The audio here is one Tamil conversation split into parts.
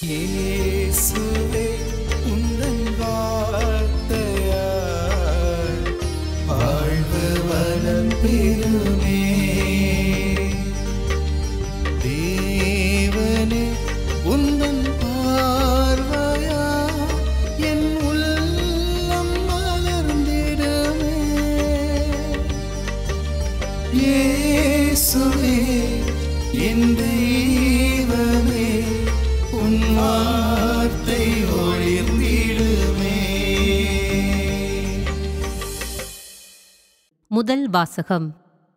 Yeah. முதல் வாசகம்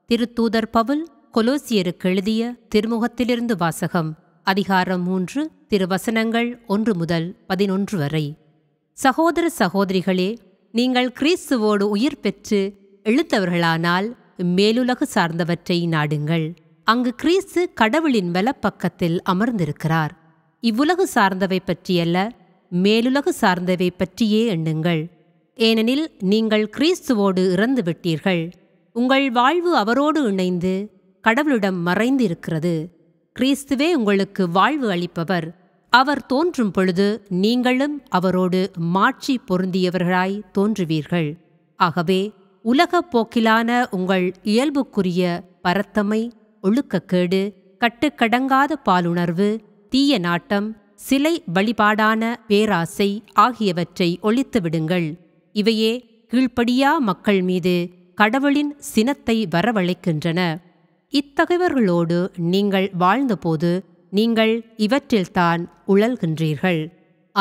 திருத்தூதர் பவுல் கொலோசியருக்கு எழுதிய திருமுகத்திலிருந்து வாசகம் அதிகாரம் மூன்று திருவசனங்கள் ஒன்று முதல் பதினொன்று வரை சகோதர சகோதரிகளே நீங்கள் கிறிஸ்துவோடு உயிர் பெற்று எழுத்தவர்களானால் மேலுலகு சார்ந்தவற்றை நாடுங்கள் அங்கு கிறிஸ்து கடவுளின் பக்கத்தில் அமர்ந்திருக்கிறார் இவ்வுலகு சார்ந்தவை பற்றியல்ல மேலுலகு சார்ந்தவை பற்றியே எண்ணுங்கள் ஏனெனில் நீங்கள் கிறிஸ்துவோடு இறந்து விட்டீர்கள் உங்கள் வாழ்வு அவரோடு இணைந்து கடவுளிடம் மறைந்து இருக்கிறது கிறிஸ்துவே உங்களுக்கு வாழ்வு அளிப்பவர் அவர் தோன்றும் பொழுது நீங்களும் அவரோடு மாட்சி பொருந்தியவர்களாய் தோன்றுவீர்கள் ஆகவே உலகப் போக்கிலான உங்கள் இயல்புக்குரிய பரத்தமை ஒழுக்கக்கேடு கட்டுக்கடங்காத பாலுணர்வு தீய நாட்டம் சிலை வழிபாடான பேராசை ஆகியவற்றை ஒழித்துவிடுங்கள் இவையே கீழ்ப்படியா மக்கள் மீது கடவுளின் சினத்தை வரவழைக்கின்றன இத்தகையவர்களோடு நீங்கள் வாழ்ந்தபோது நீங்கள் இவற்றில்தான் உழல்கின்றீர்கள்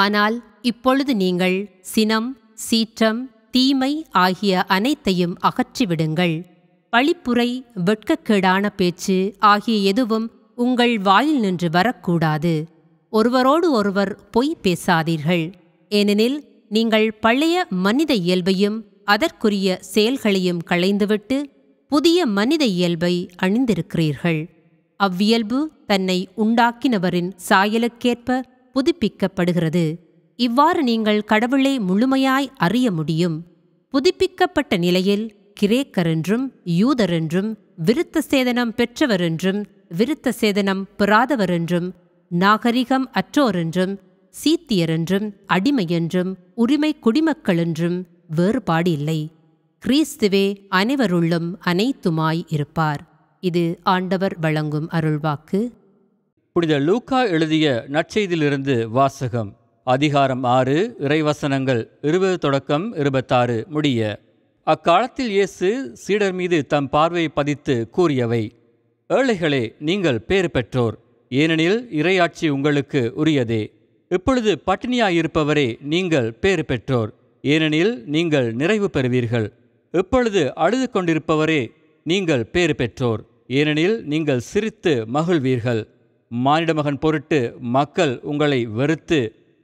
ஆனால் இப்பொழுது நீங்கள் சினம் சீற்றம் தீமை ஆகிய அனைத்தையும் அகற்றிவிடுங்கள் பழிப்புரை வெட்கக்கேடான பேச்சு ஆகிய எதுவும் உங்கள் வாயில் நின்று வரக்கூடாது ஒருவரோடு ஒருவர் பொய் பேசாதீர்கள் ஏனெனில் நீங்கள் பழைய மனித இயல்பையும் அதற்குரிய செயல்களையும் களைந்துவிட்டு புதிய மனித இயல்பை அணிந்திருக்கிறீர்கள் அவ்வியல்பு தன்னை உண்டாக்கினவரின் சாயலுக்கேற்ப புதுப்பிக்கப்படுகிறது இவ்வாறு நீங்கள் கடவுளை முழுமையாய் அறிய முடியும் புதுப்பிக்கப்பட்ட நிலையில் கிரேக்கரென்றும் யூதரென்றும் விருத்த சேதனம் பெற்றவரென்றும் விருத்த சேதனம் பெறாதவரென்றும் நாகரிகம் அற்றோரென்றும் சீத்தியரென்றும் என்றும் உரிமை குடிமக்கள் என்றும் வேறுபாடு இல்லை கிறிஸ்துவே அனைவருள்ளும் அனைத்துமாய் இருப்பார் இது ஆண்டவர் வழங்கும் அருள்வாக்கு புனித லூக்கா எழுதிய நற்செய்தியிலிருந்து வாசகம் அதிகாரம் ஆறு இறைவசனங்கள் இருபது தொடக்கம் இருபத்தாறு முடிய அக்காலத்தில் இயேசு சீடர் மீது தம் பார்வையை பதித்து கூறியவை ஏழைகளே நீங்கள் பேறு பெற்றோர் ஏனெனில் இறையாட்சி உங்களுக்கு உரியதே இப்பொழுது பட்டினியாயிருப்பவரே நீங்கள் பேறு பெற்றோர் ஏனெனில் நீங்கள் நிறைவு பெறுவீர்கள் இப்பொழுது அழுது கொண்டிருப்பவரே நீங்கள் பேறு பெற்றோர் ஏனெனில் நீங்கள் சிரித்து மகிழ்வீர்கள் மானிடமகன் பொருட்டு மக்கள் உங்களை வெறுத்து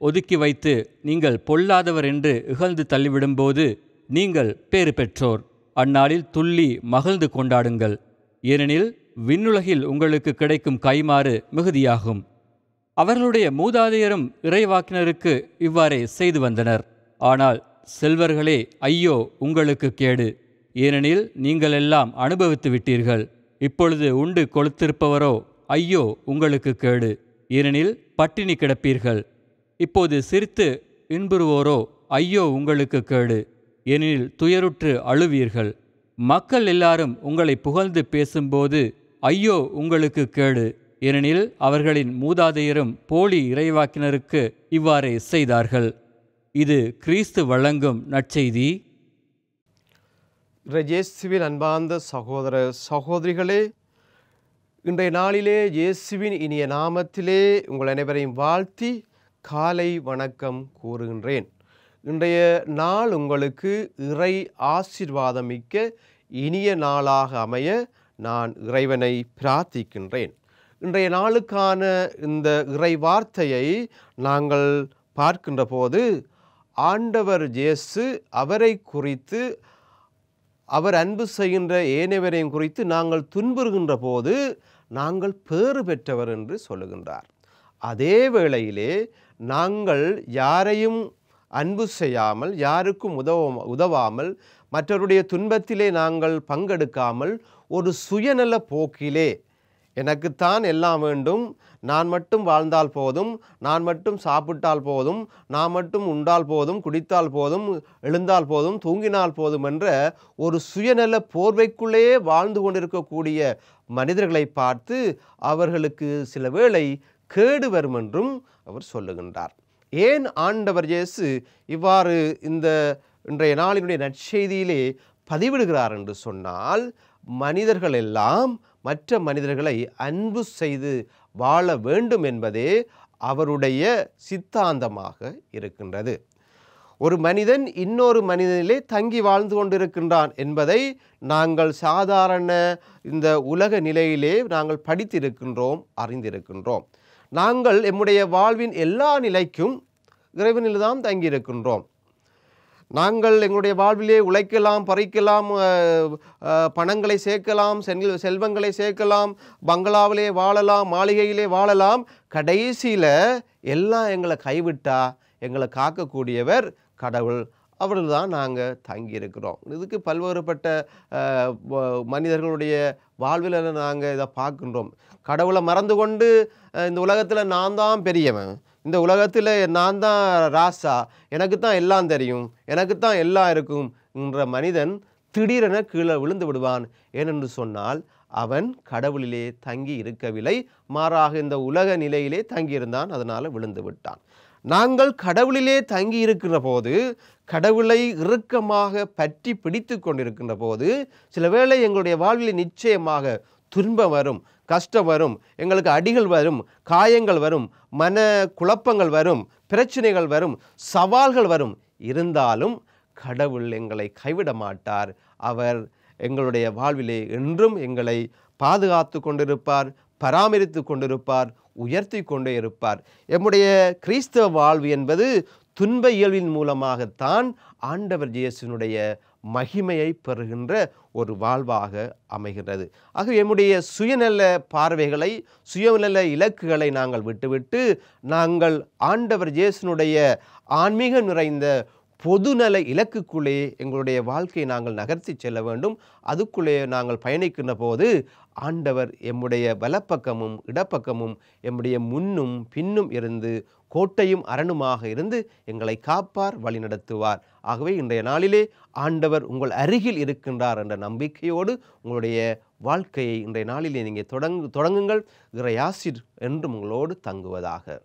ஒதுக்கி வைத்து நீங்கள் பொல்லாதவர் என்று இகழ்ந்து தள்ளிவிடும்போது நீங்கள் பேறு பெற்றோர் அந்நாளில் துள்ளி மகிழ்ந்து கொண்டாடுங்கள் ஏனெனில் விண்ணுலகில் உங்களுக்கு கிடைக்கும் கைமாறு மிகுதியாகும் அவர்களுடைய மூதாதையரும் இறைவாக்கினருக்கு இவ்வாறே செய்து வந்தனர் ஆனால் செல்வர்களே ஐயோ உங்களுக்கு கேடு ஏனெனில் நீங்கள் எல்லாம் அனுபவித்து விட்டீர்கள் இப்பொழுது உண்டு கொளுத்திருப்பவரோ ஐயோ உங்களுக்கு கேடு ஏனெனில் பட்டினி கிடப்பீர்கள் இப்போது சிரித்து இன்புறுவோரோ ஐயோ உங்களுக்கு கேடு ஏனெனில் துயருற்று அழுவீர்கள் மக்கள் எல்லாரும் உங்களை புகழ்ந்து பேசும்போது ஐயோ உங்களுக்கு கேடு ஏனெனில் அவர்களின் மூதாதையரும் போலி இறைவாக்கினருக்கு இவ்வாறே செய்தார்கள் இது கிறிஸ்து வழங்கும் நற்செய்தி இயேசுவின் அன்பார்ந்த சகோதர சகோதரிகளே இன்றைய நாளிலே இயேசுவின் இனிய நாமத்திலே உங்கள் அனைவரையும் வாழ்த்தி காலை வணக்கம் கூறுகின்றேன் இன்றைய நாள் உங்களுக்கு இறை ஆசிர்வாதமிக்க இனிய நாளாக அமைய நான் இறைவனை பிரார்த்திக்கின்றேன் இன்றைய நாளுக்கான இந்த இறை வார்த்தையை நாங்கள் பார்க்கின்ற போது ஆண்டவர் ஜேசு அவரை குறித்து அவர் அன்பு செய்கின்ற ஏனைவரையும் குறித்து நாங்கள் துன்புறுகின்ற போது நாங்கள் பேறு பெற்றவர் என்று சொல்லுகின்றார் அதே வேளையிலே நாங்கள் யாரையும் அன்பு செய்யாமல் யாருக்கும் உதவ உதவாமல் மற்றவருடைய துன்பத்திலே நாங்கள் பங்கெடுக்காமல் ஒரு சுயநல போக்கிலே எனக்குத்தான் எல்லாம் வேண்டும் நான் மட்டும் வாழ்ந்தால் போதும் நான் மட்டும் சாப்பிட்டால் போதும் நான் மட்டும் உண்டால் போதும் குடித்தால் போதும் எழுந்தால் போதும் தூங்கினால் போதும் என்ற ஒரு சுயநல போர்வைக்குள்ளேயே வாழ்ந்து கொண்டிருக்கக்கூடிய மனிதர்களை பார்த்து அவர்களுக்கு சில வேளை கேடு வரும் என்றும் அவர் சொல்லுகின்றார் ஏன் ஆண்டவர் இயேசு இவ்வாறு இந்த இன்றைய நாளினுடைய நற்செய்தியிலே பதிவிடுகிறார் என்று சொன்னால் மனிதர்கள் எல்லாம் மற்ற மனிதர்களை அன்பு செய்து வாழ வேண்டும் என்பதே அவருடைய சித்தாந்தமாக இருக்கின்றது ஒரு மனிதன் இன்னொரு மனிதனிலே தங்கி வாழ்ந்து கொண்டிருக்கின்றான் என்பதை நாங்கள் சாதாரண இந்த உலக நிலையிலே நாங்கள் படித்திருக்கின்றோம் அறிந்திருக்கின்றோம் நாங்கள் எம்முடைய வாழ்வின் எல்லா நிலைக்கும் இறைவனில்தான் தங்கியிருக்கின்றோம் நாங்கள் எங்களுடைய வாழ்விலே உழைக்கலாம் பறிக்கலாம் பணங்களை சேர்க்கலாம் செல் செல்வங்களை சேர்க்கலாம் பங்களாவிலே வாழலாம் மாளிகையிலே வாழலாம் கடைசியில் எல்லாம் எங்களை கைவிட்டா எங்களை காக்கக்கூடியவர் கடவுள் அவர்கள் தான் நாங்கள் தங்கியிருக்கிறோம் இதுக்கு பல்வேறுபட்ட மனிதர்களுடைய வாழ்வில் நாங்கள் இதை பார்க்கின்றோம் கடவுளை மறந்து கொண்டு இந்த உலகத்தில் நான் தான் பெரியவன் இந்த உலகத்தில் நான் தான் ராசா எனக்கு தான் எல்லாம் தெரியும் எனக்கு தான் எல்லாம் என்ற மனிதன் திடீரென கீழே விழுந்து விடுவான் ஏனென்று சொன்னால் அவன் கடவுளிலே தங்கி இருக்கவில்லை மாறாக இந்த உலக நிலையிலே தங்கியிருந்தான் அதனால் விழுந்து விட்டான் நாங்கள் கடவுளிலே தங்கி இருக்கின்ற போது கடவுளை இறுக்கமாக பற்றி பிடித்து கொண்டிருக்கின்ற போது சில வேளை எங்களுடைய வாழ்வில் நிச்சயமாக துன்பம் வரும் கஷ்டம் வரும் எங்களுக்கு அடிகள் வரும் காயங்கள் வரும் மன குழப்பங்கள் வரும் பிரச்சனைகள் வரும் சவால்கள் வரும் இருந்தாலும் கடவுள் எங்களை கைவிட மாட்டார் அவர் எங்களுடைய வாழ்விலே என்றும் எங்களை பாதுகாத்து கொண்டிருப்பார் பராமரித்து கொண்டிருப்பார் உயர்த்தி கொண்டே இருப்பார் எம்முடைய கிறிஸ்தவ வாழ்வு என்பது துன்ப இயல்பின் மூலமாகத்தான் ஆண்டவர் ஜேசுனுடைய மகிமையை பெறுகின்ற ஒரு வாழ்வாக அமைகின்றது ஆக எம்முடைய சுயநல பார்வைகளை சுயநல இலக்குகளை நாங்கள் விட்டுவிட்டு நாங்கள் ஆண்டவர் ஜேசனுடைய ஆன்மீக நிறைந்த பொதுநல இலக்குக்குள்ளேயே எங்களுடைய வாழ்க்கையை நாங்கள் நகர்த்தி செல்ல வேண்டும் அதுக்குள்ளேயே நாங்கள் பயணிக்கின்ற போது ஆண்டவர் எம்முடைய வலப்பக்கமும் இடப்பக்கமும் எம்முடைய முன்னும் பின்னும் இருந்து கோட்டையும் அரணுமாக இருந்து எங்களை காப்பார் வழிநடத்துவார் ஆகவே இன்றைய நாளிலே ஆண்டவர் உங்கள் அருகில் இருக்கின்றார் என்ற நம்பிக்கையோடு உங்களுடைய வாழ்க்கையை இன்றைய நாளிலே நீங்கள் தொடங்கு தொடங்குங்கள் இறையாசிர் என்றும் உங்களோடு தங்குவதாக